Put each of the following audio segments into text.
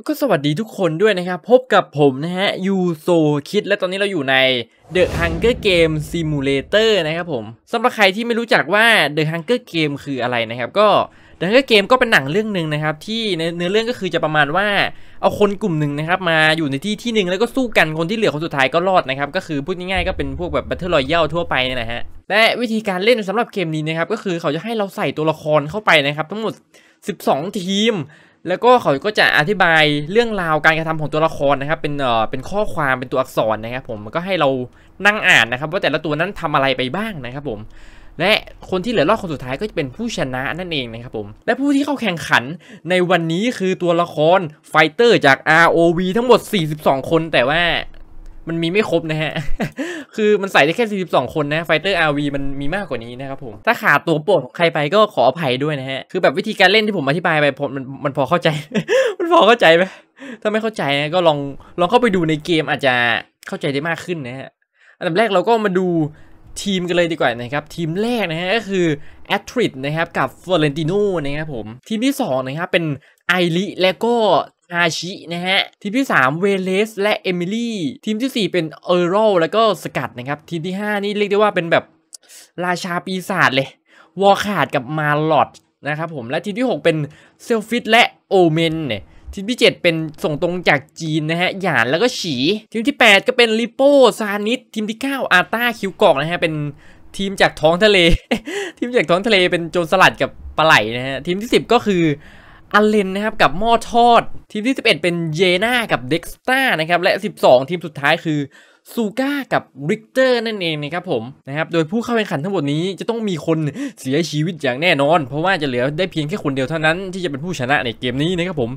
ก็สวัสดีทุกคนด้วยนะครับ พบกับผมนะฮะยูโซคิดและตอนนี้เราอยู่ใน The Hunger Game Simulator นะครับผมสำหรับใครที่ไม่รู้จักว่า The Hunger Game คืออะไรนะครับก็ The Hunger Game ก็เป็นหนังเรื่องหนึ่งนะครับที่เนื้อเรื่องก็คือจะประมาณว่าเอาคนกลุ่มหนึ่งนะครับมาอยู่ในที่ที่หนึ่งแล้วก็สู้กันคนที่เหลือคนสุดท้ายก็รอดนะครับ ก็คือพูดง่ายๆก็เป็นพวกแบบ Battle Royale ทั่วไปนี่หละฮะและวิธีการเล่นสำหรับเกมนี้นะครับก็คือเขาจะให้เราใส่ตัวละครเข้าไปนะครับ ทั้งหมด 12 ทีมแล้วก็เขาก็จะอธิบายเรื่องราวการกระทำของตัวละครนะครับ เป็นเอ่อเป็นข้อความเป็นตัวอักษรนะครับผม ก็ให้เรานั่งอ่านนะครับว่าแต่ละตัวนั้นทำอะไรไปบ้างนะครับผม และคนที่เหลือรอดคนสุดท้ายก็จะเป็นผู้ชนะนั่นเองนะครับผม และผู้ที่เข้าแข่งขันในวันนี้คือตัวละครไฟเตอร์จาก ROV ทั้งหมด 42 คนแต่ว่ามันมีไม่ครบนะฮะ คือมันใส่ได้แค่ 42 คนนะไฟเตอร์อารมันมีมากกว่านี้นะครับผม ถ้าขาดตัวโปรดของใครไปก็ขออภัยด้วยนะฮะ คือแบบวิธีการเล่นที่ผมอธิบายไป มันมันพอเข้าใจ มันพอเข้าใจไหมถ้าไม่เข้าใจนะก็ลองลองเข้าไปดูในเกมอาจจะเข้าใจได้มากขึ้นนะฮะ อันดับแรกเราก็มาดูทีมกันเลยดีกว่านะครับ ทีมแรกนะฮะก็คือแอตทริดนะครับกับฟลอเรนติโนนะครับผม ทีมที่2นะครับเป็นไอริและก็ฮาชิ นะฮะทีมที่3เวเลสและเอมิลี่ทีมที่ 4เป็นเออร์โรแล้วก็สกัดนะครับทีมที่ 5 นี่เรียกได้ว่าเป็นแบบราชาปีศาจเลยวอขาดกับมาลอดนะครับผมและทีมที่ 6 เป็นเซลฟิตและโอเมนเนี่ยทีมที่ 7 เป็นส่งตรงจากจีนนะฮะหยานแล้วก็ฉี ทีมที่ 8 ก็เป็นลิโป้ซานิททีมที่9อาต้าคิวกอกนะฮะเป็นทีมจากท้องทะเลทีมจากท้องทะเลเป็นโจรสลัดกับปลาไหลนะฮะทีมที่ 10 ก็คืออเลนนะครับกับหม้อทอดทีมที่11 เป็นเยนากับเด็กสตานะครับและ 12 ทีมสุดท้ายคือซูก้ากับริกเตอร์นั่นเองนะครับผมนะครับโดยผู้เข้าแข่งขันทั้งหมดนี้จะต้องมีคนเสียชีวิตอย่างแน่นอน เพราะว่าจะเหลือได้เพียงแค่คนเดียวเท่านั้นที่จะเป็นผู้ชนะในเกมนี้นะครับผม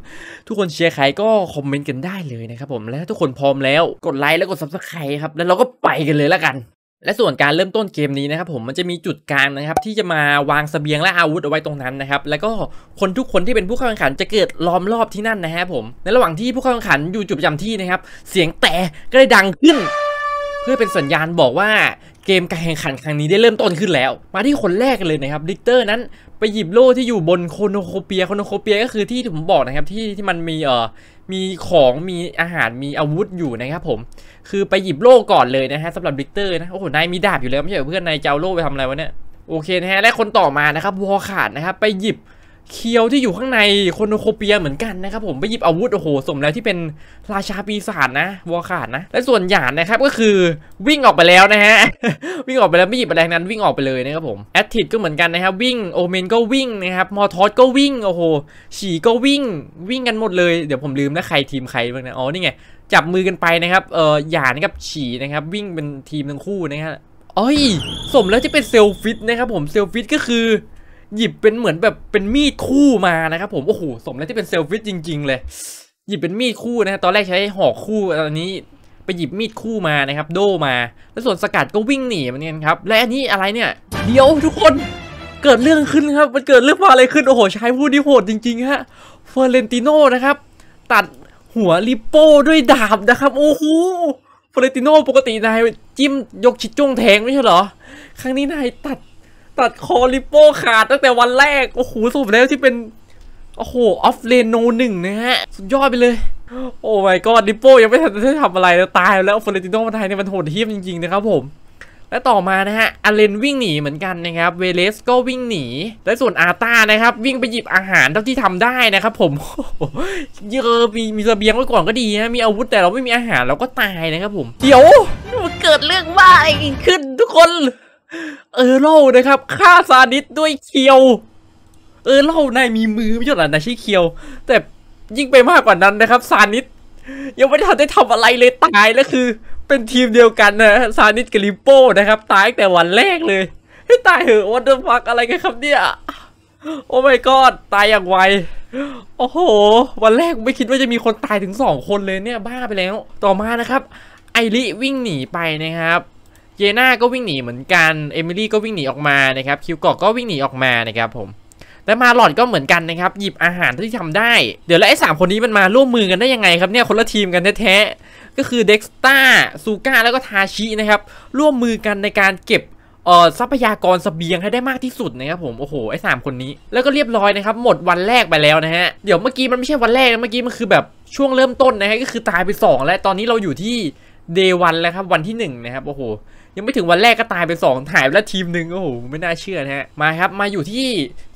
ทุกคนเชียร์ใครก็คอมเมนต์กันได้เลยนะครับผม และทุกคนพร้อมแล้วกดไลค์แล้วกดซับสไครต์ครับแล้วเราก็ไปกันเลยละกันและส่วนการเริ่มต้นเกมนี้นะครับผมมันจะมีจุดกลางนะครับ ที่จะมาวางสเสบียงและอาวุธเอาไว้ตรงนั้นนะครับ แล้วก็คนทุกคนที่เป็นผู้เข้าแข่งขัน จะเกิดล้อมรอบที่นั่นนะครับผมในระหว่างที่ผู้เข้าแข่งขันอยู่จุดประจำที่นะครับเสียงแต่ก็ได้ดังขึ้น เพื่อเป็นสัญญาณบอกว่าเกมการแข่งขันครั้งนี้ได้เริ่มต้นขึ้นแล้ว มาที่คนแรกเลยนะครับดิกเตอร์นั้นไปหยิบโล่ที่อยู่บนโคโนโคเปียโคโนโคเปียก็คือที่ผมบอกนะครับที่ที่มันมีเอ่อมีของมีอาหารมีอาวุธอยู่นะครับผม คือไปหยิบโล่ก่อนเลยนะฮะสำหรับบิกเตอร์นะโอ้โหนายมีดาบอยู่แล้วไม่ใช่เพื่อนนายจะเอาโล่ไปทำอะไรวะเนี่ยโอเคนะฮะและคนต่อมานะครับวอขาดนะครับไปหยิบเคียวที่อยู่ข้างในโคโนโคเปียเหมือนกันนะครับ ผมไปหยิบอาวุธโอ้โหสมแล้วที่เป็นราชาปีศาจนะวอขาดนะ และส่วนหยานนะครับก็คือวิ่งออกไปแล้วนะฮะวิ่งออกไปแล้วไม่หยิบแะงนั้นวิ่งออกไปเลยนะครับผมแอตติดก็เหมือนกันนะครับวิ่งโอเมนก็วิ่งนะครับมอทอสก็วิ่งโอ้โห ฉีก็วิ่งวิ่งกันหมดเลยเดี๋ยวผมลืมนะใครทีมใครบ้างนะอ๋อนี่ไงจับมือกันไปนะครับเออหยานกับฉีนะครับวิ่งเป็นทีมทั้งคู่นะฮะัอ้ยสมแล้วที่เป็นเซลฟิตนะครับผมเซลฟิตก็คือหยิบเป็นเหมือนแบบเป็นมีดคู่มานะครับ ผมโอ้โห สมแล้วที่เป็นเซลฟิสจริง ๆ เลย หยิบเป็นมีดคู่นะตอนแรกใช้หอกคู่ตอนนี้ไปหยิบมีดคู่มานะครับ โดมา แล้วส่วนสกัดก็วิ่งหนีมันเนีครับ และอันนี้อะไรเนี่ย เดี๋ยวทุกคนเกิดเรื่องขึ้นครับมันเกิดเรื่องมาอะไรขึ้นโอ้โหใช้ผู้ที่โหดจริงๆฮะเฟอร์เรนติโนนะครับตัดหัวลิโป้ด้วยดาบนะครับโอ้โหเฟอร์เรนติโนปกตินายจิ้มยกชิดจ้วงแทงไม่ใช่เหรอครั้งนี้นายตัดตัดคอริโปขาดตั้งแต่วันแรก โอ้โหสุดแล้วที่เป็น โอ้โหออฟเลนโนหนึ่งนะฮะสุดยอดไปเลย โอ้ my ่อ d ริโป้ยังไม่ทันจะทำอะไรแล้วตายแล้วฟอร์เรติโนมาไทยเนี่ยมันโหดเหี้ยมจริงๆนะครับผม และต่อมานะฮะอเลนวิ่งหนีเหมือนกันนะครับเวเลสก็วิ่งหนีและส่วนอาตานะครับวิ่งไปหยิบอาหารเท่าที่ทำได้นะครับ ผมเยอะมีมีเสบียงไว้ก่อนก็ดีนะมีอาวุธแต่เราไม่มีอาหารเราก็ตายนะครับ ผมเดี๋ยวเกิดเรื่องบ้าขึ้นทุกคนเออเล่านะครับฆ่าซาดิสด้วยเคียว เออเล่านายมีมือไม่ใช่หรอนายช่อเคียว แต่ยิ่งไปมากกว่านั้นนะครับซานิสยังไม่ได้ทำได้ทำอะไรเลยตายแล้วคือ เป็นทีมเดียวกันนะซานิสกับลิโป้นะครับ ตายแต่วันแรกเลยให้ตายเหอะวันเดอร์ฟักอะไรกันครับเนี่ย โอ้ไม่กอดตายอย่างไวโอ้โห วันแรกไม่คิดว่าจะมีคนตายถึงสองคนเลยเนี่ยบ้าไปแล้ว ต่อมานะครับ ไอริวิ่งหนีไปนะครับเยนาก็วิ่งหนีเหมือนกัน เอมิลี่ก็วิ่งหนีออกมานะครับ คิวกอกก็วิ่งหนีออกมานะครับผม แต่มาหลอดก็เหมือนกันนะครับ หยิบอาหารที่ทำได้ เดี๋ยวแล้วไอ้สามคนนี้มันมาร่วมมือกันได้ยังไงครับเนี่ยคนละทีมกันแท้ๆ ก็คือเด็กสตาซูก้าแล้วก็ทาชินะครับร่วมมือกันในการเก็บเอ่อทรัพยากรสเบียงให้ได้มากที่สุดนะครับผมโอ้โหไอ้สามคนนี้แล้วก็เรียบร้อยนะครับหมดวันแรกไปแล้วนะฮะเดี๋ยวเมื่อกี้มันไม่ใช่วันแรกนะเมื่อกี้มันคือแบบช่วงเริ่มต้นนะฮะก็คือตายไป 2 แล้วตอนนี้เราอยู่ที่เดวันแล้วครับวันที่1นะครับโอ้โหยังไม่ถึงวันแรกก็ตายไป2่ายไปแล้วทีมหนึ่งโอ้โหไม่น่าเชื่อนะฮะมาครับมาอยู่ที่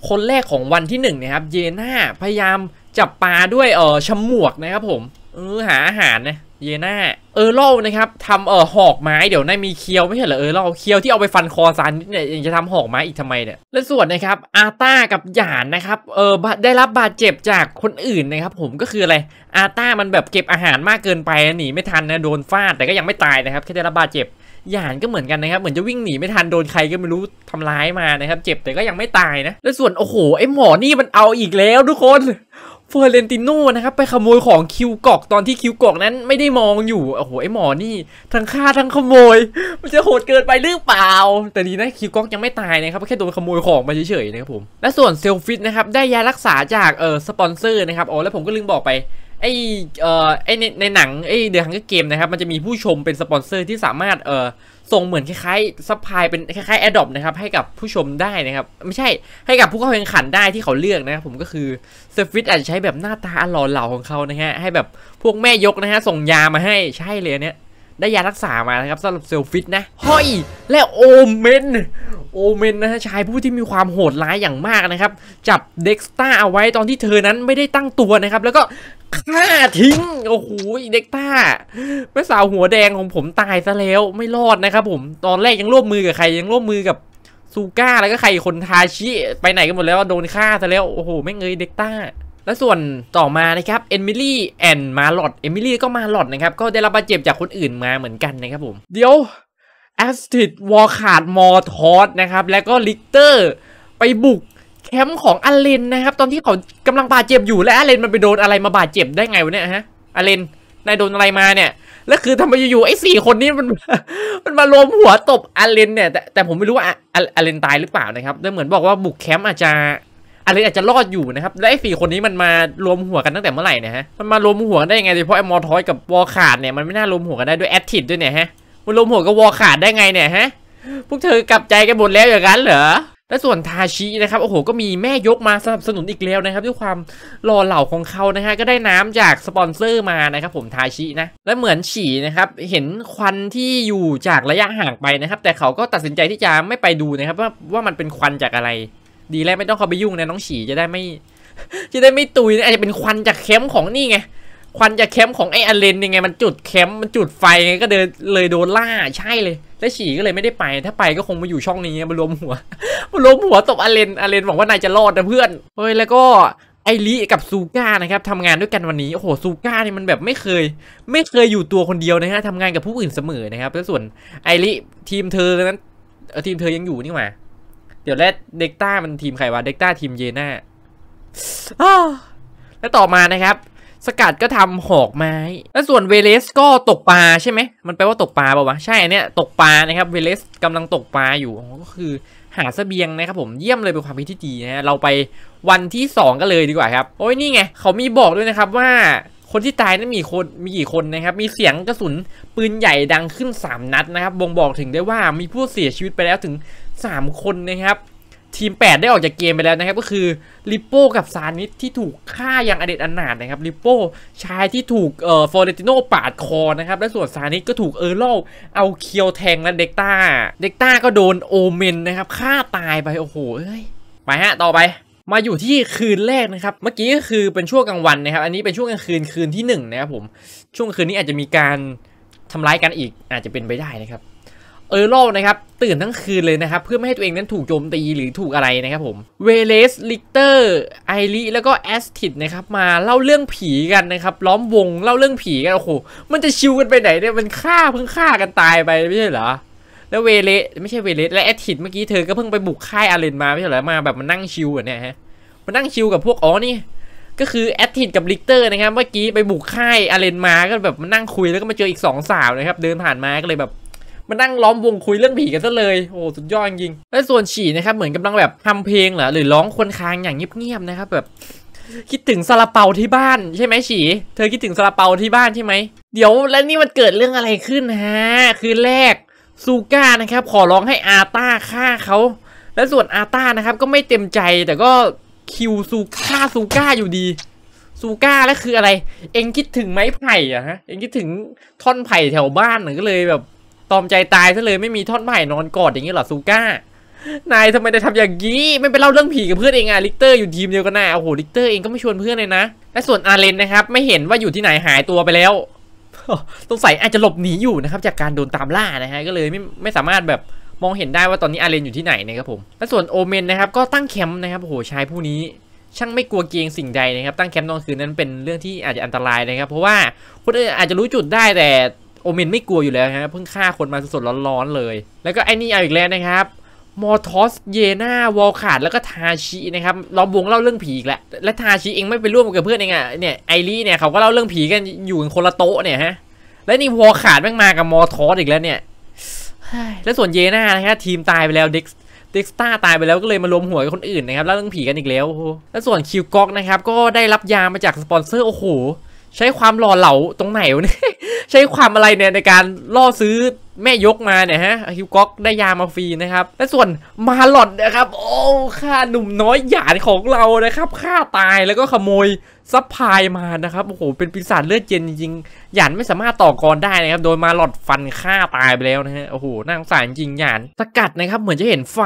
คนแรกของวันที่1นะครับเยน่าพยายามจับปลาด้วยเออชมวกนะครับผมเออหาอาหารนะเยน่าเออร์เล่นะครับทำเออหอกไม้เดี๋ยวนายมีเคียวไม่ใช่เหรอเออร์เล่เคียวที่เอาไปฟันคอซานเนี่ยยังจะทำหอกไม้อีกทำไมเนี่ยและส่วนนะครับอาต้ากับหยานนะครับเออได้รับบาดเจ็บจากคนอื่นนะครับผมก็คืออะไรอาต้ามันแบบเก็บอาหารมากเกินไปหนีไม่ทันนะโดนฟาดแต่ก็ยังไม่ตายนะครับแค่ได้รับบาดเจ็บหยานก็เหมือนกันนะครับ เหมือนจะวิ่งหนีไม่ทันโดนใครก็ไม่รู้ทำร้ายมานะครับเจ็บแต่ก็ยังไม่ตายนะ และส่วนโอ้โหไอหมอนี่มันเอาอีกแล้วทุกคนเฟอร์เรนติโน่นะครับไปขโมยของคิวกอกตอนที่คิวกอกนั้นไม่ได้มองอยู่โอ้โหไอหมอนี่ทั้งฆ่าทั้งขโมย มันจะโหดเกินไปหรือเปล่า แต่ดีนะคิวกอกยังไม่ตายนะครับ แค่โดนขโมยของมาเฉยๆนะครับผมและส่วนเซลฟิตนะครับได้ยารักษาจากเออสปอนเซอร์นะครับอ๋อแล้วผมก็ลืมบอกไปไอเอ่อไอในในหนังไอเดือฮังเกมนะครับ มันจะมีผู้ชมเป็นสปอนเซอร์ที่สามารถเอ่อส่งเหมือนคล้ายๆซัพพลายเป็นคล้ายๆแอดดอปนะครับให้กับผู้ชมได้นะครับ ไม่ใช่ให้กับผู้เข้าแข่งขันได้ที่เขาเลือกนะครับผมก็คือเซฟิตอาจจะใช้แบบหน้าตาอลอเหล่าของเขานะฮะให้แบบพวกแม่ยกนะฮะส่งยามาให้ใช่เลยเนี่ยได้ยารักษามานะครับสำหรับเซลฟิตนะ ห้อย และโอเมนโอเมน นะฮะชายผู้ที่มีความโหดร้ายอย่างมากนะครับ จับเด็กสตาเอาไว้ตอนที่เธอนั้นไม่ได้ตั้งตัวนะครับ แล้วก็ฆ่าทิ้ง โอ้โหเด็กตราแม่สาวหัวแดงของผมตายซะแล้วไม่รอดนะครับผมตอนแรกยังร่วมมือกับใคร ยังร่วมมือกับซูก้า แล้วก็ใครคนทาชิ ไปไหนกันหมดแล้วโดนฆ่าซะแล้วโอ้โหแม่งเอ้ยเด็กตา้าและส่วนต่อมานะครับเอมิลี่แอนมาลอดเอมิลี่ก็มาลอดนะครับ ก็ได้รับบาดเจ็บจากคนอื่นมาเหมือนกันนะครับผม เดี๋ยวแอสติดวอลขาดมอทอสนะครับ แล้วก็ลิกเตอร์ไปบุกแคมป์ของอเลนนะครับตอนที่เขากำลังบาดเจ็บอยู่และอเลนมันไปโดนอะไรมาบาดเจ็บได้ไงวะเนี่ยฮะอเลนนายโดนอะไรมาเนี่ย แล้วคือทำไมอยู่ๆไอ้สี่คนนี้มันมันมารวมหัวตบอเลนเนี่ยแต่แต่ผมไม่รู้ว่าอเลนตายหรือเปล่านะครับแต่เหมือนบอกว่าบุกแคมป์อาจจะอเล็อาจจะรอดอยู่นะครับ และไอ้สี่คนนี้มันมารวมหัวกันตั้งแต่เมื่อไหร่นะฮะ มันมารวมหัวได้ยังไงโดยเฉพาะไอ้มอทอยกับวอขาดเนี่ยมันไม่น่ารวมหัวกันได้ด้วยแอตติดด้วยเนี่ยฮะ มันรวมหัวกับวอขาดได้ไงเนี่ยฮะ พวกเธอกลับใจกันหมดแล้วอย่างนั้นเหรอ และส่วนทาชินะครับโอ้โหก็มีแม่ยกมาสนับสนุนอีกแล้วนะครับด้วยความหล่อเหล่าของเขานะฮะก็ได้น้ำจากสปอนเซอร์มานะครับผมทาชินะ และเหมือนฉี่นะครับเห็นควันที่อยู่จากระยะห่างไปนะครับแต่เขาก็ตัดสินใจที่จะไม่ไปดูนะครับว่าว่ามันเป็นควันจากอะไรดีแล้วไม่ต้องเข้าไปยุ่งนะน้องฉี่จะได้ไม่ จะได้ไม่ตุยอาจจะเป็นควันจากแคมป์ของนี่ไงควันจากแคมป์ของไอ้อเลนยังไง มันจุดแคมป์มันจุดไฟไงก็เดินเลยโดนล่าใช่เลยและฉี่ก็เลยไม่ได้ไปถ้าไปก็คงมาอยู่ช่องนี้มารวมหัวมารวมหัวตบอเลนอเลนหวังว่านายจะรอดนะเพื่อนเฮ้ยแล้วก็ไอริกับซูก้านะครับทำงานด้วยกันวันนี้โอ้โหซูก้านี่มันแบบไม่เคยไม่เคยอยู่ตัวคนเดียวนะฮะทำงานกับผู้อื่นเสมอนะครับแล้วส่วนไอริทีมเธอนั้นทีมเธอยังอยู่นี่หว่าเดี๋ยวแล้เด็กต้ามันทีมใครวะ เด็กต้าทีมเยน่าแล้วต่อมานะครับ สกัดก็ทำหอกไม้ แล้วส่วนเวเลสก็ตกปลาใช่ไหม มันแปลว่าตกปลาเปล่าวะใช่อันเนี้ยตกปลานะครับ เวเลสกำลังตกปลาอยู่ก็คือ หาเสบียงนะครับผมเยี่ยมเลยเป็นความพิธีดีนะเราไปวันที่ 2ก็เลยดีกว่าครับ โอ้ยนี่ไง เขามีบอกด้วยนะครับว่าคนที่ตายนั้นมีคนมีกี่คนนะครับ มีเสียงกระสุนปืนใหญ่ดังขึ้น3นัดนะครับบ่งบอกถึงได้ว่ามีผู้เสียชีวิตไปแล้วถึง3คนนะครับทีม 8 ได้ออกจากเกมไปแล้วนะครับก็คือลิปโป้กับซานิสที่ถูกฆ่าอย่างอเด็ดอนาถนะครับลิปโป้ชายที่ถูกเอ่อฟอร์เรติโนปาดคอนะครับและส่วนซานิสก็ถูกเออร์โลเอาเคียวแทงและเด็กต้าเด็กต้าก็โดนโอเมนนะครับฆ่าตายไป โอ้โหเอ้ยไปฮะต่อไป มาอยู่ที่คืนแรกนะครับเมื่อกี้ก็คือเป็นช่วงกลางวันนะครับ อันนี้เป็นช่วงกลางคืนคืนที่1นะครับผม ช่วงคืนนี้อาจจะมีการทำร้ายกันอีกอาจจะเป็นไปได้นะครับเออร์โลนะครับตื่นทั้งคืนเลยนะครับเพื่อไม่ให้ตัวเองนั้นถูกโจมตีหรือถูกอะไรนะครับผมเวเลสลิกเตอร์ไอริแล้วก็แอสติดนะครับมาเล่าเรื่องผีกันนะครับล้อมวงเล่าเรื่องผีกันโอ้โหมันจะชิวกันไปไหนเนี่ยมันฆ่าเพิ่งฆ่ากันตายไปไม่ใช่เหรอแล้วเวเลสไม่ใช่เวเลสและแอสติดเมื่อกี้เธอก็เพิ่งไปบุกค่ายอาเลนมาไม่ใช่เหรอมาแบบมันนั่งชิวอะเนี่ยฮะมันนั่งชิวกับพวกอ๋อนี่ก็คือแอดทิดกับลิกเตอร์นะครับเมื่อกี้ไปบุกค่ายอาเลนมาก็แบบมานั่งคุยแล้วก็มาเจออีก2สาวนะครับเดินผ่านมาก็เลยแบบมานั่งล้อมวงคุยเรื่องผีกันซะเลยโอ้สุดยอดจริง และส่วนฉี่นะครับ เหมือนกำลังแบบทำเพลงเหรอ หรือร้องคนค้างอย่างเงียบๆนะครับแบบ คิดถึงซาลาเปาที่บ้านใช่ไหมฉี่ เธอคิดถึงซาลาเปาที่บ้านใช่ไหม เดี๋ยวแล้วนี่มันเกิดเรื่องอะไรขึ้นฮะ คือแรกซูก้านะครับ ขอร้องให้อาต้าฆ่าเขา และส่วนอาต้านะครับก็ไม่เต็มใจแต่ก็คิวซูฆ่าซูก้าอยู่ดี ซูก้าแล้วคืออะไร เอ็งคิดถึงไม้ไผ่อะฮะ เอ็งคิดถึงท่อนไผ่แถวบ้านหร่อก็เลยแบบตอมใจตายซะเลยไม่มีท่อนหม่นอนกอดอย่างนี้หรอซูก้า นายทำไมได้ทำอย่างนี้ ไม่ไปเล่าเรื่องผีกับเพื่อนเองอะลิกเตอร์อยู่ทีมเดียวกันนะโอ้โหลิกเตอร์เอง ก็ไม่ชวนเพื่อนเลยนะ และส่วนอาเรนนะครับ ไม่เห็นว่าอยู่ที่ไหนหายตัวไปแล้วสงสัยอาจจะหลบหนีอยู่นะครับจากการโดนตามล่านะฮะก็เลยไม่ไม่สามารถแบบมองเห็นได้ว่าตอนนี้อาเรนอยู่ที่ไหนนะครับผมและส่วนโอเมนนะครับ ก็ตั้งแคมป์นะครับโอ้โหชายผู้นี้ ช่างไม่กลัวเกงสิ่งใดนะครับ ตั้งแคมป์ตอนคืนนั้นเป็นเรื่องที่อาจจะอันตรายนะครับ เพราะว่าคนอื่นอาจจะรู้จุดได้แต่โอเมนไม่กลัวอยู่แล้วฮะเพิ่งฆ่าคนมาสดๆร้อนๆเลย แล้วก็ไอ้นี่เอาอีกแล้วนะครับมอทอสเยนาวอลขาดแล้วก็ทาชินะครับล้อมวงเล่าเรื่องผีอีกแล้ว และทาชิเองไม่ไปร่วมกับเพื่อนเองอ่ะเนี่ยไอรีเนี่ยเขาก็เล่าเรื่องผีกันอยู่คนละโต๊ะเนี่ยฮะ และนี่วอลขาดแม่งมากับมอทอสอีกแล้วเนี่ยและส่วนเยนานะฮะทีมตายไปแล้วเด็กเด็กสตาร์ตายไปแล้วก็เลยมารวมหัวกับคนอื่นนะครับแล้วเรื่องผีกันอีกแล้ว และส่วนคิวก๊อกนะครับก็ได้รับยามาจากสปอนเซอร์โอ้โหใช้ความหล่อเหลาตรงไหนวะเนี่ยใช้ความอะไรเนี่ยในการล่อซื้อแม่ยกมาเนี่ยฮะฮิวก็อกได้ยามาฟรีนะครับและส่วนมาหลอดนะครับ โอ้ค่าหนุ่มน้อยหยาดของเรานะครับฆ่าตายแล้วก็ขโมยซัพพลายมานะครับโอ้โหเป็นปีศาจเลือดเย็นจริง หยานไม่สามารถต่อกรได้นะครับ โดยมาหลอดฟันฆ่าตายไปแล้วนะฮะโอ้โหน่าสงสารจริง หยาน สกัดนะครับเหมือนจะเห็นไฟ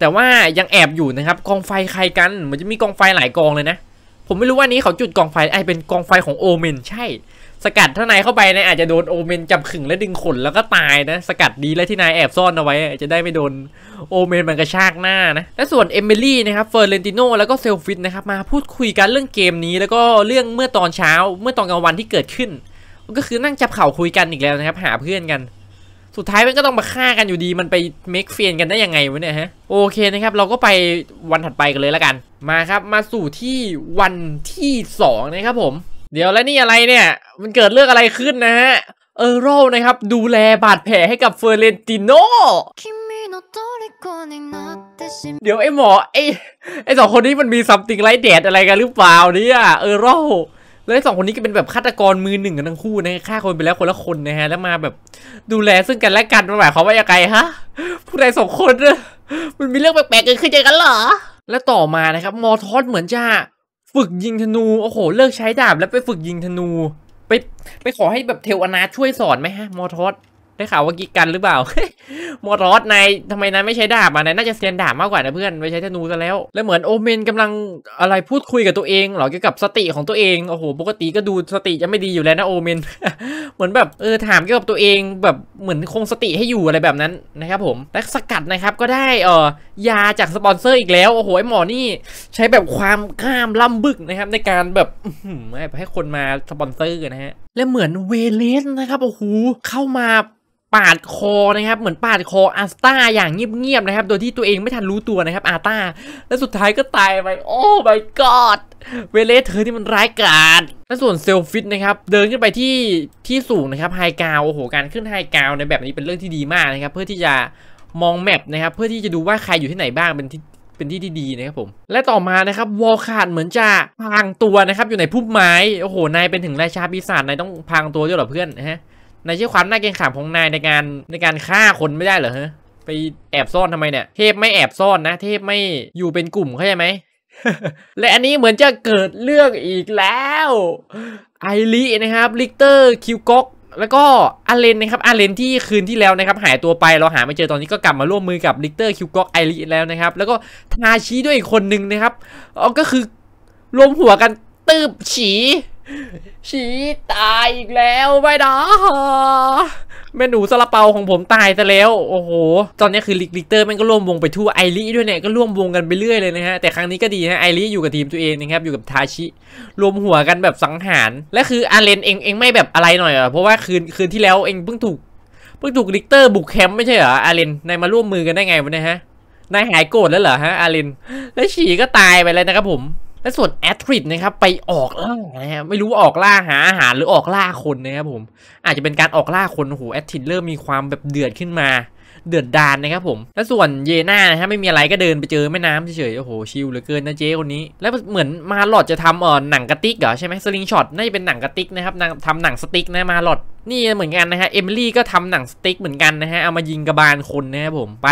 แต่ว่ายังแอบอยู่นะครับ กองไฟใครกันเหมือนจะมีกองไฟหลายกองเลยนะ ผมไม่รู้ว่านี้เขาจุดกองไฟไอเป็นกองไฟของโอเมนใช่สกัดถ้านายเข้าไปนายอาจจะโดนโอเมนจับขึงและดึงขนแล้วก็ตายนะ สกัดดี และที่นายแอบซ่อนเอาไว้ จะได้ไม่โดนโอเมนมันกระชากหน้านะและส่วนเอมิลี่นะครับเฟอร์เรนติโนแล้วก็เซลฟิตนะครับมาพูดคุยกันเรื่องเกมนี้ แล้วก็เรื่องเมื่อตอนเช้าเมื่อตอนกลางวันที่เกิดขึ้น ก็คือนั่งจับเข่าคุยกันอีกแล้วนะครับ หาเพื่อนกัน สุดท้ายมันก็ต้องมาฆ่ากันอยู่ดีมันไปเมคเฟียนกันได้ยังไงวะเนี่ยฮะโอเคนะครับเราก็ไปวันถัดไปกันเลยละกัน มาครับ มาสู่ที่วันที่ 2 นะครับ ผมเดี๋ยวแล้วนี่อะไรเนี่ย มันเกิดเรื่องอะไรขึ้นนะฮะ เออร์โรนะครับ ดูแลบาดแผลให้กับเฟอร์เรนติโนเดี๋ยวไอ้หมอไอ้ไอ้สองคนนี้มันมีซัมติงไรแดดอะไรกันหรือเปล่าเนี่ยเออร์โรแล้วสองคนนี้ก็เป็นแบบฆาตกรมือหนึ่งกันทั้งคู่นะฆ่าคนไปแล้วคนละคนนะฮะแล้วมาแบบดูแลซึ่งกันและกันมาแบบเขวาว่ายังไงฮะ ผู้ใดสองคนมันมีเรื่องแปลกๆเกิดขึ้นใจกันเหรอและต่อมานะครับมอทอสเหมือนจะฝึกยิงธนู โอ้โห เลิกใช้ดาบแล้วไปฝึกยิงธนู ไปไปขอให้แบบเทวนาช่วยสอนไหมฮะ มอทอสได้ข่าวว่ากิกันหรือเปล่าหมอรอดนายทำไมนายไม่ใช้ดาบมานายน่าจะเซียนดาบมากกว่านะเพื่อนไม่ใช้ธนูซะแล้ว แล้วเหมือนโอเมนกำลังอะไรพูดคุยกับตัวเองเหรอเกี่ยวกับสติของตัวเองโอ้โหปกติก็ดูสติจะไม่ดีอยู่แล้วนะโอเมนเหมือนแบบเออถามเกี่ยวกับตัวเอง แบบเหมือนคงสติให้อยู่อะไรแบบนั้นนะครับ ผมและสกัดนะครับ ก็ได้เอ่อยาจากสปอนเซอร์ อีกแล้วโอ้โหไอหมอนี่ ใช้แบบความกล้ามล่ำบึกนะครับ ในการแบบให้คนมาสปอนเซอร์นะฮะและเหมือนเวเลสนะครับโอ้โหเข้ามาปาดคอนะครับเหมือนปาดคออาสตาอย่างเงียบๆนะครับโดยที่ตัวเองไม่ทันรู้ตัวนะครับอาตาและสุดท้ายก็ตายไปโอ้ my god เวเลเธอที่มันร้ายกาจและส่วนเซลฟิตนะครับเดินขึ้นไปที่ที่สูงนะครับไฮกาวโอ้โหการขึ้นไฮกาวในแบบนี้เป็นเรื่องที่ดีมากนะครับเพื่อที่จะมองแมปนะครับเพื่อที่จะดูว่าใครอยู่ที่ไหนบ้างเป็นที่เป็นที่ที่ดีนะครับผมและต่อมานะครับวอลขาดเหมือนจะพังตัวนะครับอยู่ในพุ่มไม้โอ้โหนายเป็นถึงราชาปีศาจนายต้องพังตัวด้วยเหรอเพื่อนนะฮะนายใช้ความน่าเกรงขามของนายในการในการฆ่าคนไม่ได้เหรอฮะไปแอบซ่อนทำไมเนี่ย เทพไม่แอบซ่อนนะ เทพไม่อยู่เป็นกลุ่มเข้าใจไหม และอันนี้เหมือนจะเกิดเรื่องอีกแล้วไอรีนะครับลิกเตอร์คิวก๊อกแล้วก็อาเลนนะครับอาเลนที่คืนที่แล้วนะครับหายตัวไปเราหาไม่เจอตอนนี้ก็กลับมาร่วมมือกับลิกเตอร์คิวก๊อกไอรีแล้วนะครับ แล้วก็ทาชีด้วยอีกคนนึงนะครับออ๋ก็คือรวมหัวกันตืบฉีชีตายอีกแล้วไม่นะแม่หนูซาลาเปาของผมตายซะแล้ว โอ้โหตอนนี้คือลิกลิกเตอร์มันก็ ร่วมวงไป ทั่ว ไอริ ด้วย เนี่ย ก็ ร่วมวงกัน ไป เรื่อย เลย นะฮะ แต่ ครั้งนี้ ก็ดีนะไอริ อยู่กับทีมตัวเองนะครับ อยู่กับทาชิ รวมหัวกันแบบสังหาร และ คืออาเลนเองเองไม่แบบอะไรหน่อยอ่ะเพราะว่าคืนคืนที่แล้วเองเพิ่งถูกเพิ่งถูกลิกเตอร์บุกแคมป์ไม่ใช่เหรออาเลนนายมาร่วมมือกันได้ไงวะเนี่ยฮะนายหายโกรธแล้วเหรอฮะอาเลนและฉีก็ตายไปเลยนะครับผมและส่วนแอตริดนะครับไปออกล่านะฮะไม่รู้ออกล่าหาอาหารหรือออกล่าคนนะครับผมอาจจะเป็นการออกล่าคนโอ้โหแอตริดเริ่มมีความแบบเดือดขึ้นมาเดือดดานนะครับผมและส่วนเยน่านะฮะไม่มีอะไรก็เดินไปเจอแม่น้ำเฉยๆโอ้โหชิลเหลือเกินนะเจ้คนนี้ แล้วเหมือนมาหลอดจะทำเอ่อหนังกระติกเหรอใช่ไหมสลิงช็อตน่าจะเป็นหนังกระติกนะครับทำหนังสติกนะมาหลอดนี่เหมือนกันนะฮะเอมิลี่ก็ทำหนังสติกเหมือนกันนะฮะเอามายิงกระบาลคนนะครับผมไป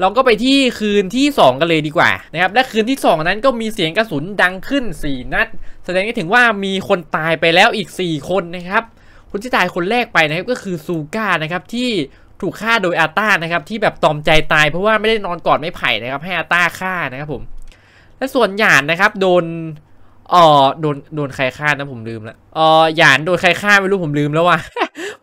เราก็ไปที่คืนที่ 2 กันเลยดีกว่านะครับ และคืนที่2นั้นก็มีเสียงกระสุนดังขึ้น 4 นัดแสดงให้ถึงว่ามีคนตายไปแล้วอีก 4 คนนะครับ คนที่ตายคนแรกไปนะครับ ก็คือซูก้านะครับ ที่ถูกฆ่าโดยอาต้านะครับ ที่แบบตอมใจตายเพราะว่าไม่ได้นอนกอดไม่ไผ่นะครับ ให้อาต้าฆ่านะครับผม และส่วนหยานนะครับโดนเออโดนโดนใครฆ่านะผมลืมละเออหยานโดนใครฆ่าไม่รู้ผมลืมแล้วว่ะ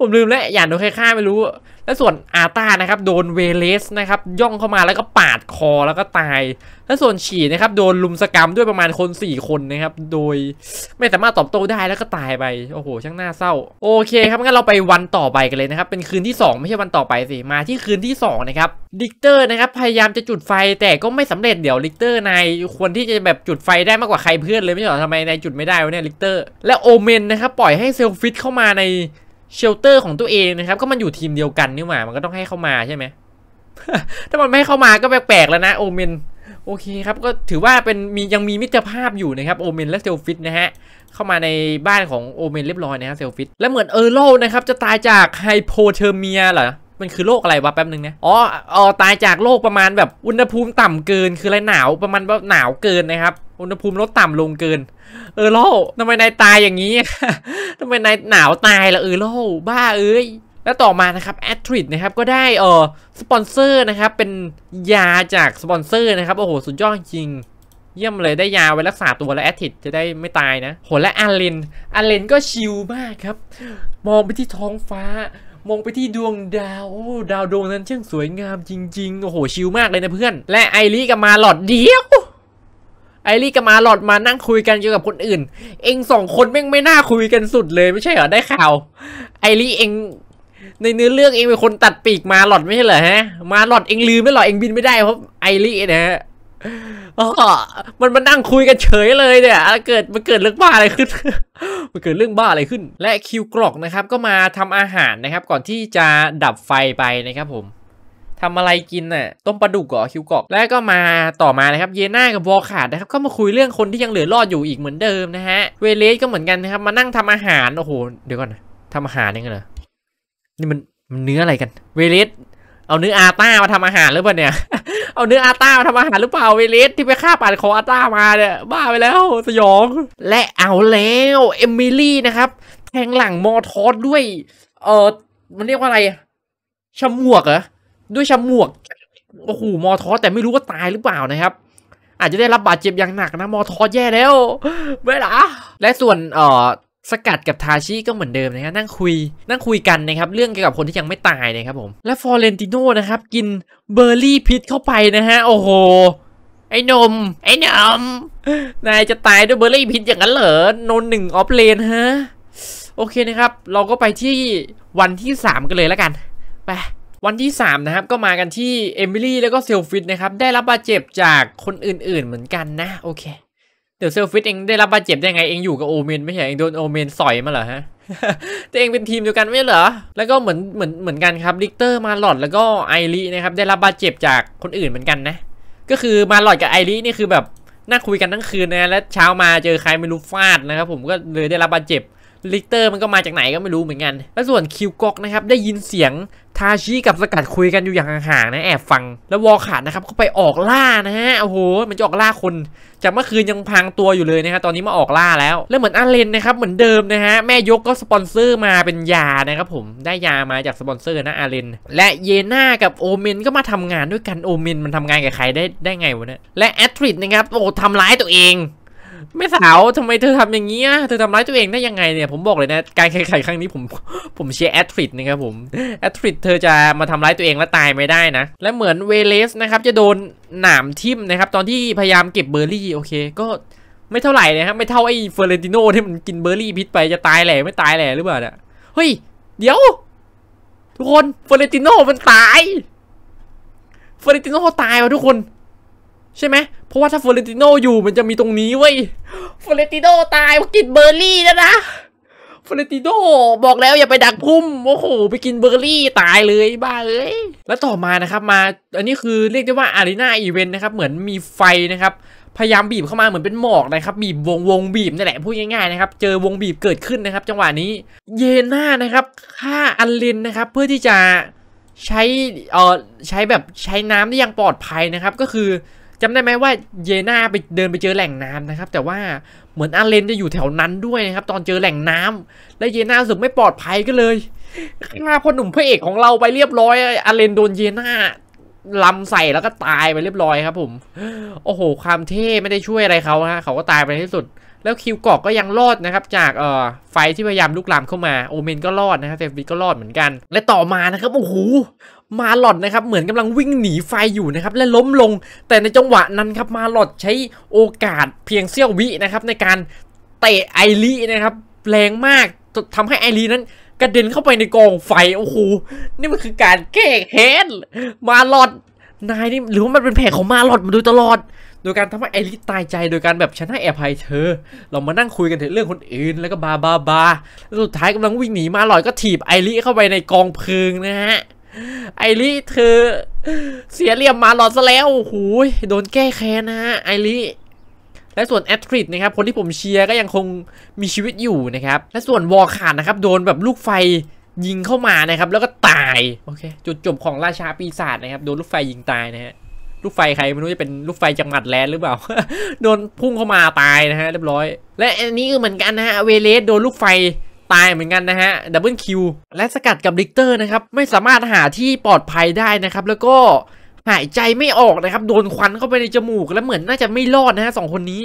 ผมลืมแล้วอย่างโดนใครฆ่าไม่รู้ และส่วนอาตานะครับโดนเวเลสนะครับย่องเข้ามาแล้วก็ปาดคอแล้วก็ตาย และส่วนฉีนะครับโดนลุมสกรรมด้วยประมาณคน 4 คนนะครับโดยไม่สามารถตอบโต้ได้แล้วก็ตายไป โอ้โหช่างน่าเศร้า โอเคครับงั้นเราไปวันต่อไปกันเลยนะครับ เป็นคืนที่ 2 ไม่ใช่วันต่อไปสิมาที่คืนที่ 2 นะครับดิกเตอร์นะครับพยายามจะจุดไฟแต่ก็ไม่สำเร็จเดี๋ยวลิกเตอร์นายควรที่จะแบบจุดไฟได้มากกว่าใครเพื่อนเลย ไม่ใช่หรอทำไมนายจุดไม่ได้วะเนี่ยลิกเตอร์และโอเมนนะครับปล่อยให้เซลฟิตเข้ามาในเชลเตอร์ของตัวเองนะครับก็มันอยู่ทีมเดียวกันนี่หว่ามันก็ต้องให้เข้ามาใช่ไหม ถ้ามันไม่ให้เข้ามาก็แปลกๆแล้วนะโอเมนโอเคครับก็ถือว่าเป็นมียังมีมิตรภาพอยู่นะครับโอเมนและเซลฟิตนะฮะ เข้ามาในบ้านของโอเมนเรียบร้อยนะครับเซลฟิตและเหมือนเออร์โลนะครับจะตายจากไฮโพเทอร์เมียเหรอมันคือโรคอะไรวะแป๊บนึงเนี่ยอ๋อ อ๋อตายจากโรคประมาณแบบอุณหภูมิต่ำเกิน คืออะไรหนาวประมาณแบบหนาวเกินนะครับ อุณหภูมิลดต่ำลงเกิน เออโลทำไมนายตายอย่างนี้ทำไมนายหนาวตายละเออโลบ้าเอ้ยแล้วต่อมานะครับแอทริดนะครับ ก็ได้เออสปอนเซอร์นะครับ เป็นยาจากสปอนเซอร์นะครับโอ้โหสุดยอดจริง เยี่ยมเลยได้ยาไว้รักษาตัวและแอทิดจะได้ไม่ตายนะโหและอาเลนอาเลนก็ชิลมากครับมองไปที่ท้องฟ้ามองไปที่ดวงดาวโอ้ดาวดวงนั้นช่างสวยงามจริงๆ โอ้โหชิลมากเลยนะเพื่อน และไอริกับมาหลอดเดียว ไอริกับมาหลอดมานั่งคุยกันเกี่ยวกับคนอื่น เองสองคนแม่งไม่น่าคุยกันสุดเลยไม่ใช่เหรอได้ข่าว ไอริเองในเนื้อเรื่องเองเป็นคนตัดปีกมาหลอดไม่ใช่เหรอฮะ มาหลอดเองลืมไม่หรอเองบินไม่ได้เพราะไอรินะฮะมันมานั่งคุยกันเฉยเลยเนี่ยเกิดมันเกิดเรื่องบ้าอะไรขึ้น มันเกิดเรื่องบ้าอะไรขึ้น และคิวกรอกนะครับ ก็มาทำอาหารนะครับ ก่อนที่จะดับไฟไปนะครับ ผมทำอะไรกินน่ะ ต้มปลาดุกกับคิวกอกแล้วก็มาต่อมานะครับ เยน่ากับวอขาดนะครับ ก็มาคุยเรื่องคนที่ยังเหลือรอดอยู่อีกเหมือนเดิมนะฮะ เวเลสก็เหมือนกันนะครับมานั่งทำอาหารโอ้โหเดี๋ยวก่อนนะทำอาหารยังไงเหรอนี่มันมันเนื้ออะไรกันเวเลสเอาเนื้ออาต้ามาทำอาหารหรือเปล่าเนี่ยเอาเนื้ออาตามาทำอาหารหรือเปล่าเวเลสที่ไปฆ่าป่านของอาต้ามาเนี่ยบ้าไปแล้วสยอง และเอาแล้ว เอมิลี่นะครับ แทงหลังมอทอสด้วย เออมันเรียกว่าอะไรชมวกเหรอด้วยชมวกโอ้โหมอทอสแต่ไม่รู้ว่าตายหรือเปล่านะครับ อาจจะได้รับบาดเจ็บอย่างหนักนะมอทอสแย่แล้วเวลาและส่วนเออสกัดกับทาชิ ก็เหมือนเดิมนะครับนั่งคุย นั่งคุยกันนะครับ เรื่องเกี่ยวกับคนที่ยังไม่ตายนะครับผม และฟอเรนติโนนะครับ กินเบอร์รี่พิษเข้าไปนะฮะ โอ้โห ไอ้นม ไอ้นม นายจะตายด้วยเบอร์รี่พิษอย่างนั้นเหรอนนหนึ่งออฟเลนฮะ โอเคนะครับ เราก็ไปที่วันที่ 3 กันเลยแล้วกัน ไป วันที่ 3 นะครับ ก็มากันที่เอมิลี่แล้วก็เซลฟิตนะครับ ได้รับบาดเจ็บจากคนอื่นๆ เหมือนกันนะ โอเคดี๋ยวเซลฟิตเองได้รับบาดเจ็บได้ไงเองอยู่กับโอเมนไม่ใช่เองโดนโอเมนสอยมาเหรอฮะแต่เองเป็นทีมเดียวกันไม่เหรอแล้วก็เหมือนเหมือนเหมือนกันครับลิกเตอร์มาหลอดแล้วก็ไอรีนะครับได้รับบาดเจ็บจากคนอื่นเหมือนกันนะก็คือมาหลอดกับไอรีนี่คือแบบนั่งคุยกันทั้งคืนนะและเช้ามาเจอใครไม่รู้ฟาดนะครับผมก็เลยได้รับบาดเจ็บลิกเตอร์มันก็มาจากไหนก็ไม่รู้เหมือนกัน และส่วนคิวกอกนะครับได้ยินเสียงทาชิกับสกัดคุยกันอยู่อย่างห่างๆนะแอบฟัง แล้ววอลขาดนะครับก็ไปออกล่านะฮะโอ้โห มันจะออกล่าคน จากเมื่อคืนยังพังตัวอยู่เลยนะฮะ ตอนนี้มาออกล่าแล้วแล้วเหมือนอาเลนนะครับเหมือนเดิมนะฮะ แม่ยกก็สปอนเซอร์มาเป็นยานะครับผมได้ยามาจากสปอนเซอร์นะอาเลนและเยน่ากับโอเมนก็มาทำงานด้วยกันโอเมนมันทำงานกับใครได้ได้ไงวะเนี่ยและแอตริดนะครับโอ้ทำร้ายตัวเองไม่สาวทำไมเธอทำอย่างนี้ เธอทำร้ายตัวเองได้ยังไงเนี่ยผมบอกเลยนะการแข่งขันครั้งนี้ผมผมเชียร์แอตริดนะครับผมแอตริดเธอจะมาทำร้ายตัวเอง และตายไม่ได้นะ และเหมือนเวเลสนะครับ จะโดนหนามทิ่มนะครับ ตอนที่พยายามเก็บเบอร์รี่ โอเค ก็ไม่เท่าไหร่นะครับไม่เท่าไอ้เฟอร์เรนติโนที่มันกินเบอร์รี่พิษไปจะตายแหล่ไม่ตายแหล่หรือเปล่าเนี่ยเฮ้ย เดี๋ยว ทุกคนเฟอร์เรนติโนมันตายเฟอร์เรนติโนตายว่ะทุกคนใช่ไหมเพราะว่าถ้าฟลอเรนติโนอยู่มันจะมีตรงนี้เว้ยฟลอเรนติโนตายเพราะกินเบอร์รี่แล้วนะฟลอเรนติโนบอกแล้วอย่าไปดักพุ่มโอ้โหไปกินเบอร์รี่ตายเลยบ้าเอ้ยแล้วต่อมานะครับมาอันนี้คือเรียกได้ว่าอารีนาอีเวนต์นะครับ เหมือนมีไฟนะครับ พยายามบีบเข้ามาเหมือนเป็นหมอกนะครับบีบวงวงบีบนี่แหละพูดง่ายๆนะครับ เจอวงบีบเกิดขึ้นนะครับจังหวะนี้ เยน่านะครับฆ่าอันลินนะครับเพื่อที่จะใช้เอ่อใช้แบบใช้น้ำได้อย่างปลอดภัยนะครับก็คือจำได้ไหมว่าเยนาไปเดินไปเจอแหล่งน้ำนะครับ แต่ว่าเหมือนอาเลนจะอยู่แถวนั้นด้วยนะครับตอนเจอแหล่งน้ำ และเยนาสุดไม่ปลอดภัยก็เลยฆ่าพ่อหนุ่มพระเอกของเราไปเรียบร้อยอาเลนโดนเยนาลำใส่แล้วก็ตายไปเรียบร้อยครับ ผมโอ้โหความเท่ไม่ได้ช่วยอะไรเขาฮะเขาก็ตายไปที่สุด แล้วคิวกอกก็ยังรอดนะครับ จากเอ่อไฟที่พยายามลุกลามเข้ามาโอเมนก็รอดนะครับเซฟบิก็รอดเหมือนกัน และต่อมานะครับโอ้โหมาหลอดนะครับ เหมือนกำลังวิ่งหนีไฟอยู่นะครับ และล้มลง แต่ในจังหวะนั้นครับมาหลอดใช้โอกาสเพียง เสี้ยววินะครับ ในการเตะไอรีนะครับแรงมากทำให้ไอรีนั้นกระเด็นเข้าไปในกองไฟ โอ้โห นี่มันคือการแก้แค้นมาหลอดนายนี่หรือว่ามันเป็นแผลของมาหลอดมาโดยตลอด โดยการทำให้ไอริสตายใจโดยการแบบฉันให้แอภัยเธอ เรามานั่งคุยกันถึงเรื่องคนอื่นแล้วก็บาบาบาแลสุดท้ายกำลังวิ่งหนีมาหลอดก็ถีบไอริเข้าไปในกองเพลิงนะฮะไอริเธอเสียเหลี่ยมมาหลอดซะแล้ว โอ้โหโดนแก้แค้นนะฮะไอริและส่วนแอตริดนะครับคนที่ผมเชียร์ก็ยังคงมีชีวิตอยู่นะครับ และส่วนวอลคานนะครับโดนแบบลูกไฟยิงเข้ามานะครับแล้วก็ตายโอเคจุดจบของราชาปีศาจนะครับโดนลูกไฟยิงตายนะฮะลูกไฟใครไม่รู้จะเป็นลูกไฟจังหวัดแลนหรือเปล่า โดนพุ่งเข้ามาตายนะฮะเรียบร้อย และอันนี้ก็เหมือนกันนะฮะเวเลสโดนลูกไฟตายเหมือนกันนะฮะดับเบิลคิวและสกัดกับลิกเตอร์นะครับ ไม่สามารถหาที่ปลอดภัยได้นะครับ แล้วก็หายใจไม่ออกนะครับโดนควันเข้าไปในจมูกแล้วเหมือนน่าจะไม่รอดนะฮะสองคนนี้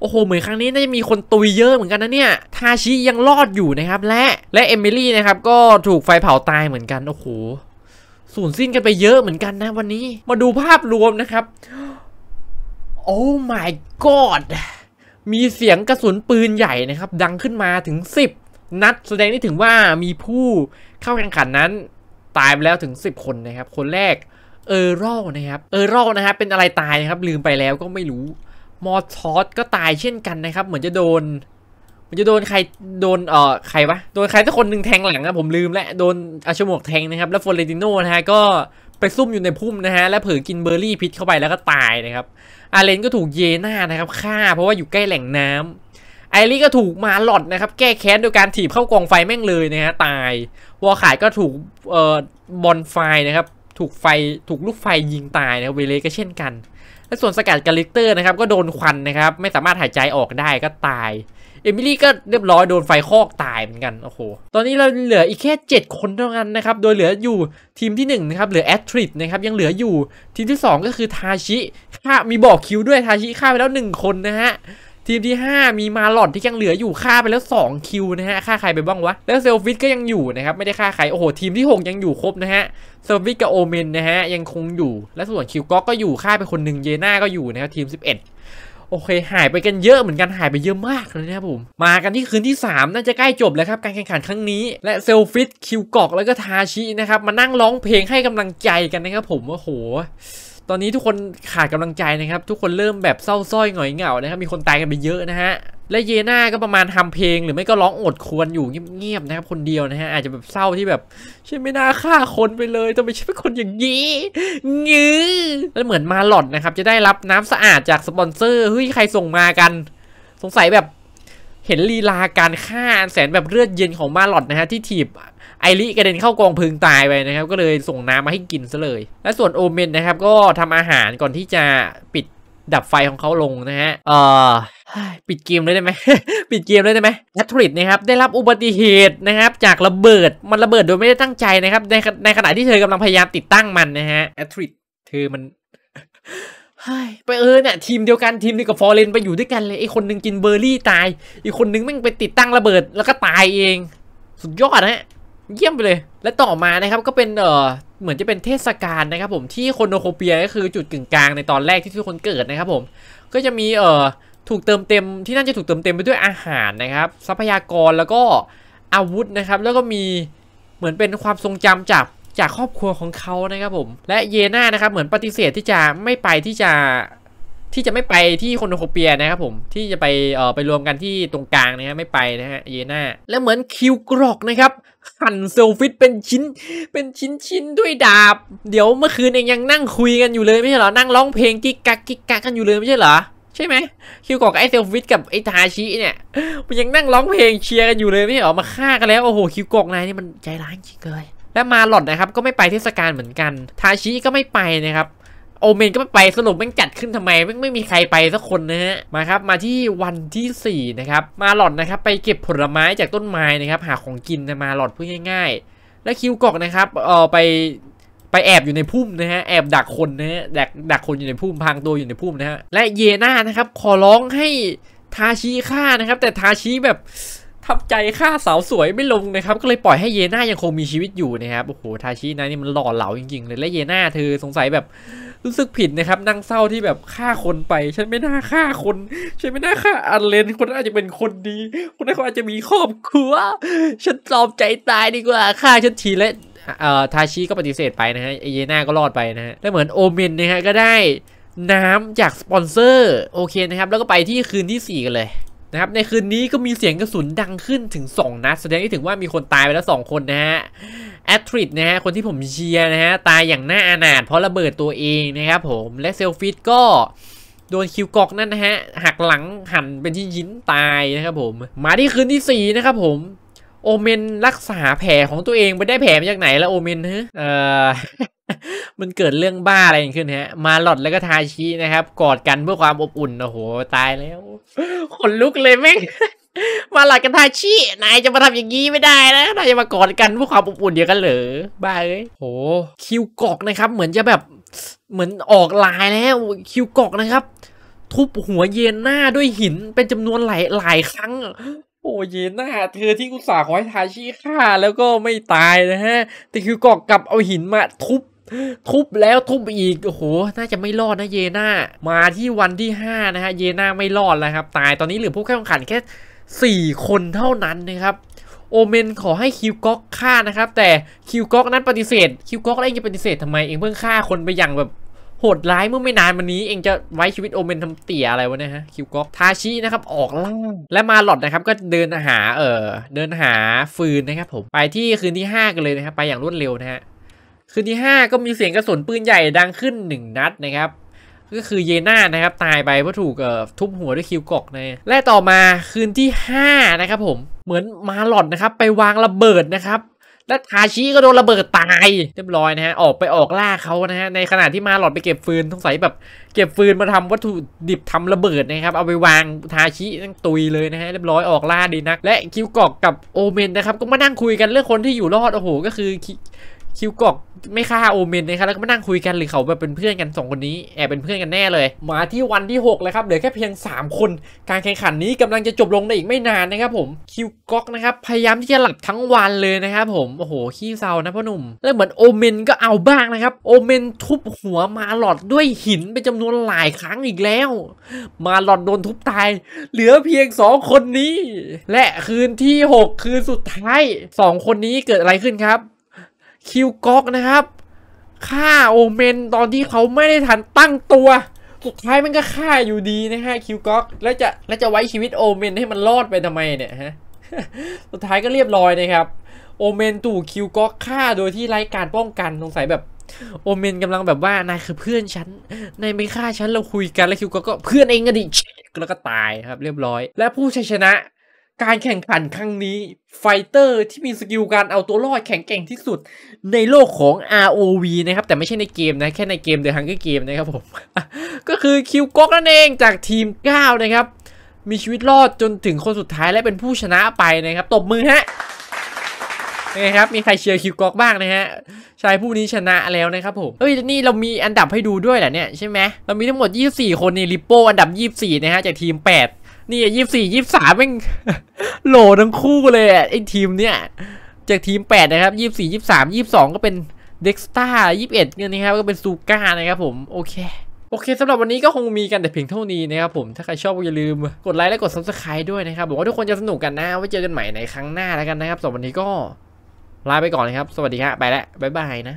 โอ้โหเหมือนครั้งนี้น่าจะมีคนตุยเยอะเหมือนกันนะเนี่ย ทาชิยังรอดอยู่นะครับและและเอมิลี่นะครับ ก็ถูกไฟเผาตายเหมือนกันโอ้โหสูญสิ้นกันไปเยอะเหมือนกันนะวันนี้มาดูภาพรวมนะครับ โอ้ my god มีเสียงกระสุนปืนใหญ่นะครับ ดังขึ้นมาถึง10นัดแสดงนี่ถึงว่ามีผู้เข้าแข่งขันนั้น ตายไปแล้วถึง 10 คนนะครับ คนแรก เออร์โรนะครับ เออร์โรนะครับเป็นอะไรตายนะครับลืมไปแล้วก็ไม่รู้มอร์ทอสก็ตายเช่นกันนะครับ เหมือนจะโดนมันจะโดนใครโดนเอ่อใครวะโดนใครสักคนหนึ่งแทงหลังนะผมลืมและโดนอาชมวกแทงนะครับแล้วฟลอเรติโนนะฮะก็ไปซุ่มอยู่ในพุ่มนะฮะและเผลอกินเบอร์รี่พิษเข้าไปแล้วก็ตายนะครับอาเลนก็ถูกเยน่านะครับฆ่าเพราะว่าอยู่ใกล้แหล่งน้ำไอรี่ก็ถูกมาหลอดนะครับแก้แค้นโดยการถีบเข้ากองไฟแม่งเลยนะฮะตายวอขายก็ถูกเอ่อบอลไฟนะครับถูกไฟถูกลูกไฟยิงตายนะเวเลก็เช่นกันและส่วนสกัดกาลิกเตอร์นะครับก็โดนควันนะครับ ไม่สามารถหายใจออกได้ก็ตายเอมิลี่ก็เรียบร้อยโดนไฟคอกตายเหมือนกันโอ้โหตอนนี้เราเหลืออีกแค่ 7 คนเท่านั้นนะครับโดยเหลืออยู่ทีมที่1นะครับเหลือแอตทริดนะครับยังเหลืออยู่ทีมที่ 2 ก็คือทาชิค่ามีบอกคิวด้วยทาชิฆ่าไปแล้ว 1 คนนะฮะทีมที่ 5 มีมาหลอดที่ยังเหลืออยู่ฆ่าไปแล้ว 2คิวนะฮะฆ่าใครไปบ้างวะแล้วเซลฟิสก็ยังอยู่นะครับไม่ได้ฆ่าใครโอ้โห ทีมที่ 6 ยังอยู่ครบนะฮะเซลฟิสกับโอเมนนะฮะยังคงอยู่และส่วนคิวก็ก็อยู่ฆ่าไปคนหนึ่งเยน่าก็อยู่นะครับทีม 11 โอเคหายไปกันเยอะเหมือนกันหายไปเยอะมากเลยนะครับผมมากันที่คืนที่3น่าจะใกล้จบแล้วครับการแข่งขันครั้งนี้และเซลฟิสคิวกอกแล้วก็ทาชินะครับมานั่งร้องเพลงให้กำลังใจกันนะครับผมว่าโหตอนนี้ทุกคนขาดกำลังใจนะครับ ทุกคนเริ่มแบบเศร้าส้อยหงอยเหงานะครับมีคนตายกันไปเยอะนะฮะ และเยน่าก็ประมาณทำเพลงหรือไม่ก็ร้องอดควรอยู่เงียบๆนะครับคนเดียวนะฮะอาจจะแบบเศร้าที่แบบฉันไม่น่าฆ่าคนไปเลยทำไมฉันเป็นคนอย่างนี้งื้อแล้วเหมือนมาหลอดนะครับ จะได้รับน้ำสะอาดจากสปอนเซอร์เฮ้ยใครส่งมากัน สงสัยแบบเห็นลีลาการฆ่าแสนแบบเลือดเย็นของมาหลอดนะฮะที่ถีบไอริกระเด็นเข้ากองพึงตายไปนะครับ ก็เลยส่งน้ำมาให้กินซะเลย และส่วนโอเมนนะครับ ก็ทำอาหารก่อนที่จะปิดดับไฟของเขาลงนะฮะ เอ่อ ปิดเกมเลยได้ไหมปิดเกมเลยได้ไหมแอทริดนะครับ ได้รับอุบัติเหตุนะครับ จากระเบิดมันระเบิดโดยไม่ได้ตั้งใจนะครับ ในในขณะที่เธอกำลังพยายามติดตั้งมันนะฮะแอทริดเธอมัน ไปเออเนี่ยทีมเดียวกันทีมนี้กับฟอร์เรนไปอยู่ด้วยกันเลยไอคนนึงกินเบอร์รี่ตายอีกคนนึงแม่งไปติดตั้งระเบิด แล้วก็ตายเอง สุดยอดนะเยี่ยมไปเลย และต่อมานะครับก็เป็น เออเหมือนจะเป็นเทศกาลนะครับ ผมที่คนโโคเปียก็คือจุดกึ่งกลางในตอนแรกที่ทุกคนเกิดนะครับ ผม ก็จะมี เออถูกเติมเต็ม ที่นั่นจะถูกเติมเต็มไปด้วยอาหารนะครับ ทรัพยากรแล้วก็อาวุธนะครับ แล้วก็มีเหมือนเป็นความทรงจำจากจากครอบครัวของเขานะครับ ผม และเยนานะครับ เหมือนปฏิเสธที่จะไม่ไปที่จะที่จะไม่ไปที่คนโโคเปียนะครับ ผมที่จะไปเอ่อไปรวมกันที่ตรงกลางนะฮะไม่ไปนะฮะเยนาและเหมือนคิวกรอกนะครับหั่นเซลฟิตเป็นชิ้น เป็นชิ้นชิ้นด้วยดาบ เดี๋ยวเมื่อคืนเองยังนั่งคุยกันอยู่เลยไม่ใช่เหรอ นั่งร้องเพลงกิ๊กกักกิ๊กกักกันอยู่เลยไม่ใช่เหรอ ใช่ไหมคิวกอกไอเซลฟิตกับไอทาชิเนี่ย มันยังนั่งร้องเพลงเชียร์กันอยู่เลยไม่ใช่เหรอ มาฆ่ากันแล้วโอ้โห คิวกอกนายนี่มันใจร้ายจริงเลย และมาหลอดนะครับก็ไม่ไปเทศกาลเหมือนกัน ทาชิก็ไม่ไปนะครับโอเมนก็ไปสรุปแม่งจัดขึ้นทำไมแม่งไม่มีใครไปสักคนนะฮะมาครับ มาที่วันที่4นะครับมาหลอดนะครับ ไปเก็บผลไม้จากต้นไม้นะครับหาของกินมาหลอดพูดง่าย ๆ และคิวกอกนะครับเออไปไปแอบอยู่ในพุ่มนะฮะแอบดักคนนะฮะดักดักคนอยู่ในพุ่มพังตัวอยู่ในพุ่มนะฮะและเยน่านะครับขอร้องให้ทาชีฆ่านะครับแต่ทาชีแบบทับใจฆ่าสาวสวยไม่ลงนะครับ ก็เลยปล่อยให้เยน่ายังคงมีชีวิตอยู่นะครับโอ้โหทาชินะนี่มันหล่อเหลาจริงๆเลย และเยน่าเธอสงสัยแบบรู้สึกผิดนะครับ นั่งเศร้าที่แบบฆ่าคนไป ฉันไม่น่าฆ่าคนฉันไม่น่าฆ่าอันเลนคนนอาจจะเป็นคนดีคนนั้นเขาอาจจะมีครอบครัว ฉันตอบใจตายดีกว่าฆ่าฉันทีและเอ่อทาชิก็ปฏิเสธไปนะฮะเยน่าก็รอดไปนะฮะและเหมือนโอเมนนะฮะก็ได้น้ำจากสปอนเซอร์โอเคนะครับแล้วก็ไปที่คืนที่4กันเลยนะครับในคืนนี้ก็มีเสียงกระสุนดังขึ้นถึง 2 นัด แสดงให้ถึงว่ามีคนตายไปแล้ว 2 คนนะฮะแอตริดนะฮะคนที่ผมเชียร์นะฮะตายอย่างน่าอนาถเพราะระเบิดตัวเองนะครับผม และเซลฟิตก็ โดนคิวกอกนั่นนะฮะหักหลังหันเป็นที่ยิ้นตายนะครับผม มาที่คืนที่ 4 นะครับผม โอเมนรักษาแผลของตัวเองไปได้แผลมาจากไหนละโอเมนฮะเอ่อมันเกิดเรื่องบ้าอะไรขึ้นฮะมาหลอดแล้วก็ทาชีนะครับกอดกันเพื่อความอบอุ่นโอ้โห ตายแล้วขนลุกเลยแม่งมาหลอดกันทาชีนายจะมาทำอย่างนี้ไม่ได้นะนายจะมากอดกันเพื่อความอบอุ่นเดียวกันเหรอบ้าเลยโห คิวกอกนะครับ เหมือนจะแบบเหมือนออกลายแล้วคิวกอกนะครับ ทุบหัวเย็นหน้าด้วยหินเป็นจำนวนหลายหลายครั้ง โอ้ยนหน้าเธอที่กุศลขอให้ทาชีฆ่าแล้วก็ไม่ตายนะฮะแต่คิวกอกกลับเอาหินมาทุบทุบแล้วทุบอีกโอ้โห น่าจะไม่รอดนะเยนามาที่วันที่ 5 นะฮะเยนาไม่รอดแล้วครับ ตายตอนนี้เหลือผู้แข่งขันแค่ 4 คนเท่านั้นนะครับโอเมนขอให้คิวก๊อกฆ่านะครับแต่คิวก๊อกนั้นปฏิเสธคิวก๊อกเองจะปฏิเสธทำไมเองเพิ่งฆ่าคนไปอย่างแบบโหดร้าย เมื่อไม่นานมานี้เองจะไว้ชีวิตโอเมนทำเตี่ย อะไรวะเนี่ยฮะคิวก็ทาชินะครับออกล่างและมาหลอดนะครับก็เดินหาเออเดินหาฟืนนะครับผมไปที่คืนที่ 5 กันเลยนะครับไปอย่างรวดเร็วนะฮะคืนที่ 5 ก็มีเสียงกระสุนปืนใหญ่ ดังขึ้น 1 นัดนะครับ ก็คือเยน่านะครับ ตายไปเพราะถูกทุบหัวด้วยคิวกอกในะและต่อมาคืนที่5นะครับผมเหมือนมาหลอดนะครับ ไปวางระเบิดนะครับ และทาชิก็โดนระเบิดตาย เรียบร้อยนะฮะออกไปออกล่าเขานะฮะในขณะที่มาหลอดไปเก็บฟืนสงสัยแบบเก็บฟืนมาทำวัตถุดิบทำระเบิดนะครับเอาไปวางทาชิตั้งตุยเลยนะฮะเรียบร้อยออกล่าดีนักและคิวกอกกับโอเมนนะครับ ก็มานั่งคุยกันเรื่องคนที่อยู่รอดโอ้โหก็คือคิวกอก ไม่ฆ่าโอเมนนะครับแล้วก็มานั่งคุยกันหรือเขาแบบเป็นเพื่อนกันสองคนนี้แอบเป็นเพื่อนกันแน่เลย มาที่วันที่ 6 เลยครับเหลือแค่เพียง 3 คน การแข่งขันนี้กำลังจะจบลงในอีกไม่นานนะครับ ผมคิวกอกนะครับ พยายามที่จะหลับทั้งวันเลยนะครับ ผมโอ้โหขี้เศร้านะพ่อหนุ่มแล้วเหมือนโอเมนก็เอาบ้างนะครับโอเมนทุบหัวมาหลอดด้วยหินเป็นจำนวนหลายครั้งอีกแล้ว มาหลอดโดนทุบตาย เหลือเพียง 2 คนนี้ และคืนที่ 6 คืนสุดท้าย2คนนี้เกิดอะไรขึ้นครับคิวก๊อกนะครับฆ่าโอเมนตอนที่เขาไม่ได้ทันตั้งตัวสุดท้ายมันก็ฆ่าอยู่ดีนะฮะคิวก๊อกแล้วจะแล้วจะไว้ชีวิตโอเมนให้มันรอดไปทำไมเนี่ยฮะสุดท้ายก็เรียบร้อยนะครับโอเมนตู่คิวก็ฆ่าโดยที่ไร้การป้องกันสงสัยแบบโอเมนกำลังแบบว่านายคือเพื่อนฉันนายไม่ฆ่าฉันเราคุยกันแล้วคิวก็ก็เพื่อนเองก็ดิแล้วก็ตายครับ เรียบร้อย และผู้ชนะการแข่งขันครั้งนี้ ไฟเตอร์ที่มีสกิลการเอาตัวรอดแข็งแกร่งที่สุดในโลกของ ROV นะครับแต่ไม่ใช่ในเกมนะ แค่ในเกมเดอะฮังเกอร์เกมนะครับผมก็คือคิวก็กนั่นเองจากทีม9นะครับ มีชีวิตรอดจนถึงคนสุดท้ายและเป็นผู้ชนะไปนะครับ ตบมือฮะนะครับ มีใครเชียร์คิวก็กบ้างนะฮะชายผู้นี้ชนะแล้วนะครับผมเอ้ยนี่เรามีอันดับให้ดูด้วยแหละเนี่ยใช่ไหมเรามีทั้งหมด 24 คนในริปโป อันดับ 24นะฮะจากทีม 8นี่ยี่สี่ยี่สามแม่งโหลทั้งคู่เลยไอ้ทีมเนี่ย จากทีมแปดนะครับยี่สี่ยี่สามยี่สองก็เป็นเด็กสตาร์ยี่สิบเอ็ดเนี่ยนะครับก็เป็นซูก้านะครับผมโอเคโอเคสำหรับวันนี้ก็คงมีกันแต่เพียงเท่านี้นะครับผมถ้าใครชอบก็อย่าลืมกดไลค์และกด subscribe ด้วยนะครับบอกว่าทุกคนจะสนุกกันนะไว้เจอกันใหม่ในครั้งหน้าแล้วกันนะครับสำหรับวันนี้ก็ลาไปก่อนนะครับ สวัสดีครับไปแล้วบ๊ายบายนะ